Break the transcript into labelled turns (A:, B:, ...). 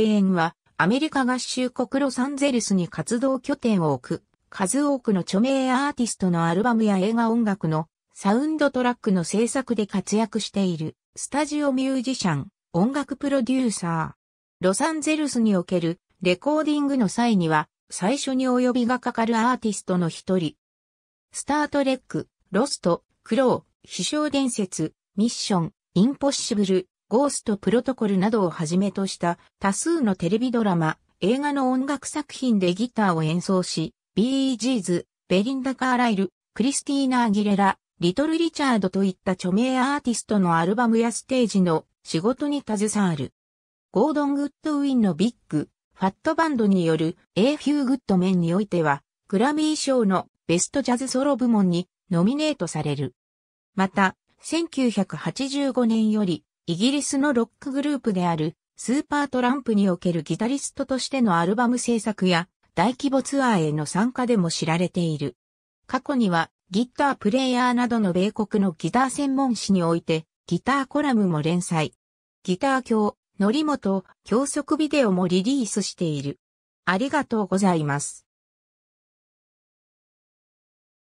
A: 庭園は、アメリカ合衆国ロサンゼルスに活動拠点を置く、数多くの著名アーティストのアルバムや映画音楽のサウンドトラックの制作で活躍している、スタジオミュージシャン、音楽プロデューサー。ロサンゼルスにおけるレコーディングの際には、最初にお呼びがかかるアーティストの一人。スタートレック、ロスト、クロー、飛翔伝説、ミッション、インポッシブル、ゴーストプロトコルなどをはじめとした多数のテレビドラマ、映画の音楽作品でギターを演奏し、BEGs、ベリンダ・カーライル、クリスティーナ・アギレラ、リトル・リチャードといった著名アーティストのアルバムやステージの仕事に携わる。ゴードン・グッドウィンのビッグ、ファットバンドによる A Few Good Men においては、グラミー賞のベストジャズソロ部門にノミネートされる。また、1985年よりイギリスのロックグループであるスーパートランプにおけるギタリストとしてのアルバム制作や大規模ツアーへの参加でも知られている。過去にはギタープレイヤーなどの米国のギター専門誌においてギターコラムも連載。ギター教、則本、と教則ビデオもリリースしている。ありがとうございます。